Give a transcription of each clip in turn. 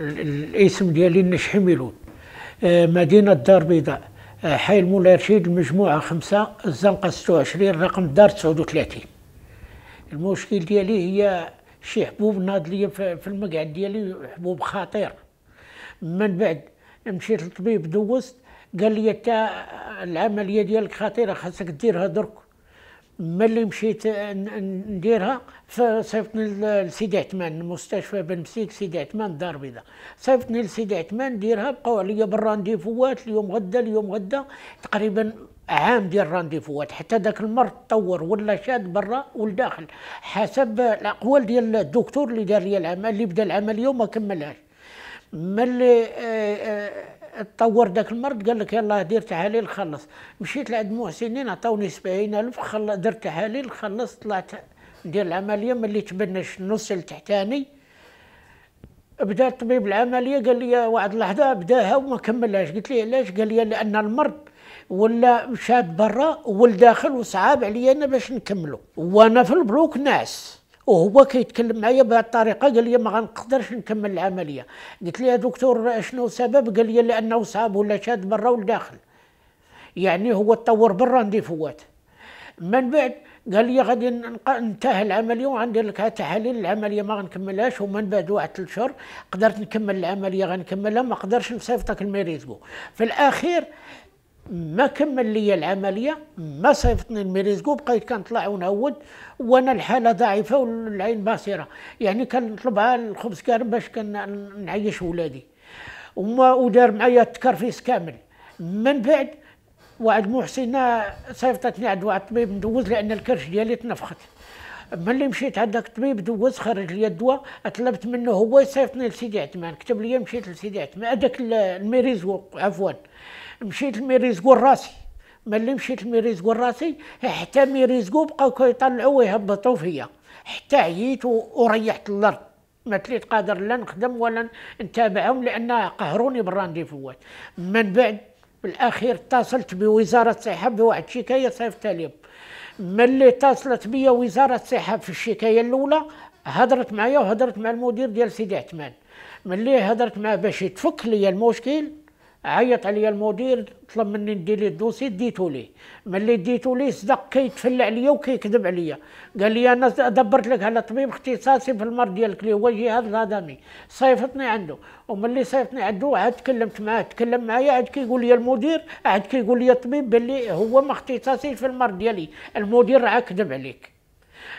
الاسم ديالي النش حميلون آه، مدينة الدار البيضاء آه، حي المولى رشيد المجموعة خمسة الزنقة 26 رقم الدار 39 المشكل ديالي هي شي حبوب ناض ليا في المقعد ديالي حبوب خطير من بعد مشيت للطبيب دوزت قال لي انت العملية ديالك خطيرة خاصك ديرها درك ملي مشيت نديرها صيفطني لسيدي عثمان المستشفى بن مسيك سيدي عثمان الدار البيضاء صيفطني لسيدي عثمان نديرها بقاو عليا بالرانديفوات اليوم غدا اليوم غدا تقريبا عام ديال الرانديفوات حتى ذاك المرض تطور ولا شاد برا والداخل حسب الاقوال ديال الدكتور اللي دار لي العمل اللي بدا العمل اليوم ما كملهاش ملي آه، آه، تطور ذاك المرض قال لك يلاه دير تحاليل خلص مشيت لعند محسنين عطاوني 70000 درت تحاليل خلص طلعت ندير العمليه ملي تبنش النص التحتاني بدا الطبيب العمليه قال لي واحد اللحظه بداها وما كملهاش قلت ليه علاش قال لي لان المرض ولا مشات برا والداخل وصعاب عليا انا باش نكملو وانا في البلوك ناعس وهو كيتكلم معايا بهذه الطريقه قال لي ما غنقدرش نكمل العمليه قلت له يا دكتور شنو السبب قال لي لانه صعب ولا شاد برا والداخل يعني هو تطور برا فوات من بعد قال لي غادي ننتهي العمليه وعندي لك تحاليل العمليه ما غنكملهاش ومن بعد واحد ثلاث شهور قدرت نكمل العمليه غنكملها ما قدرش نصيفطك الميريزبو في الاخير ما كمل لي العمليه ما صيفطني الميريزكو بقيت كنطلع ونعود وانا الحاله ضعيفه والعين باصره يعني كنطلبها الخبز كارم باش كنعيش ولادي وما ودار معايا التكرفيس كامل من بعد واحد محسنه صيفطتني عند واحد الطبيب ندوز لان الكرش ديالي تنفخت ملي مشيت عند داك الطبيب دوز خرج لي الدواء طلبت منه هو يصيفطني لسيدي عثمان كتب لي مشيت لسيدي عثمان هذاك الميريزو عفوا مشيت لميريزكو راسي ملي مشيت لميريزكو راسي حتى ميريزكو بقاو كيطلعوا ويهبطوا فيا حتى عييت وريحت الارض ما تليت قادر لا نخدم ولا نتابعهم لان قهروني بالرانديفوات من بعد بالاخير اتصلت بوزاره الصحه بواحد الشكايه صيفتها لهم ملي اتصلت بيا وزاره الصحه في الشكايه الاولى هضرت معايا وهضرت مع المدير ديال سيدي عثمان ملي هضرت معاه باش يتفك لي المشكل عيط عليا المدير طلب مني ندي ليه الدوسي ديتو ليه ملي ديتو ليه صدق كيتفلع عليا وكيكذب عليا قال لي انا دبرت لك على طبيب اختصاصي في المرض ديالك اللي هو جهاد الهضمي صيفطني عنده وملي صيفطني عنده عاد تكلمت معاه تكلم معايا عاد كيقول لي المدير عاد كيقول لي الطبيب باللي هو ما اختصاصيش في المرض ديالي المدير راه كذب عليك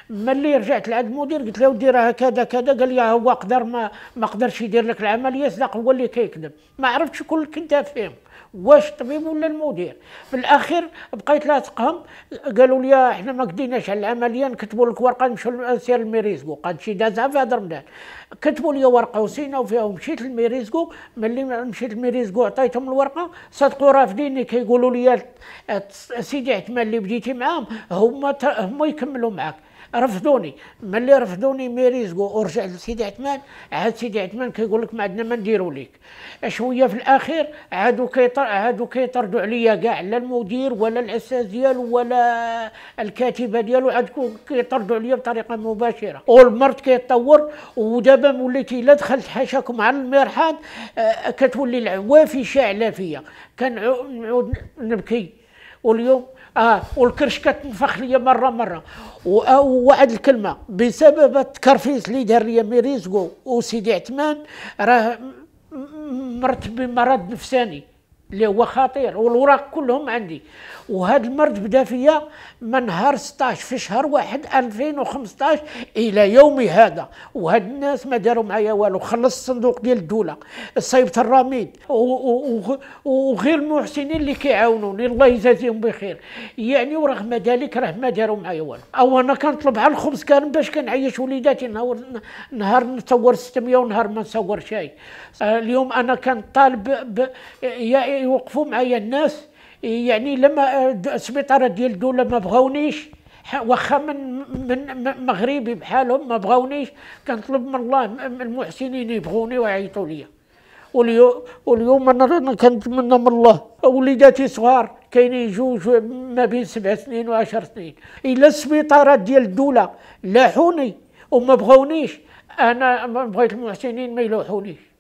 ملي رجعت لعند المدير قلت له ودي راه كذا كذا قال لي هو قدر ما ما قدرش يدير لك العمليه صدق هو اللي كيكذب ما عرفتش شكون الكذاب فيهم واش الطبيب ولا المدير في الاخير بقيت لاصقهم قالوا لي احنا ما قديناش على العمليه نكتبوا لك ورقه نمشيو نسير الميريزكو قد شي دازها في هذا رمضان كتبوا لي ورقه وسينا وفيها ومشيت للميريزكو ملي مشيت للميريزكو عطيتهم الورقه صدقوا رافديني كيقولوا لي سيدي عثمان اللي بديتي معاهم هما هما يكملوا معاك رفضوني ملي رفضوني ميريزكو ارجع لسيدي عثمان عاد سيدي عثمان كيقول لك ما عندنا ما نديرو ليك شويه في الاخير عادوا كيطر عادوا كيطردوا عليا كاع لا المدير ولا الاساس ديالو ولا الكاتبه ديالو عاد كيطردوا عليا بطريقه مباشره والمرض كيتطور ودابا وليتي الا دخلت حاشاكم على المرحاض آه، كتولي العوافي شاعله فيا كنعود نبكي واليوم اه والكرش كتنفخ ليا مره مره آه، وواحد الكلمه بسبب التكرفيس اللي دار ليا ميريزكو وسيدي عثمان راه مرت بمرض نفساني اللي هو خطير والوراق كلهم عندي وهذا المرض بدا فيا من نهار 16 في شهر واحد 2015 الى يومي هذا وهاد الناس ما داروا معايا والو خلص الصندوق ديال الدوله صيبت الرميد وغير المحسنين اللي كيعاونوني الله يجازيهم بخير يعني ورغم ذلك راه ما داروا معايا والو او انا كنطلب على الخبز كان باش كنعيش وليداتي نهار نهار نصور 600 ونهار ما نصور شيء آه، اليوم انا كنطالب يا يوقفوا معايا الناس يعني لما السبيطاره آه، ديال الدوله ما بغاونيش واخا من من مغربي بحالهم ما بغاونيش كنطلب من الله المحسنين يبغوني ويعيطوا لي واليوم واليوم انا كنتمنى من الله وليداتي صغار كاينين جوج ما بين سبع سنين وعشر سنين الا السبيطارات ديال الدوله لاحوني وما بغاونيش انا بغيت المحسنين ما يلوحونيش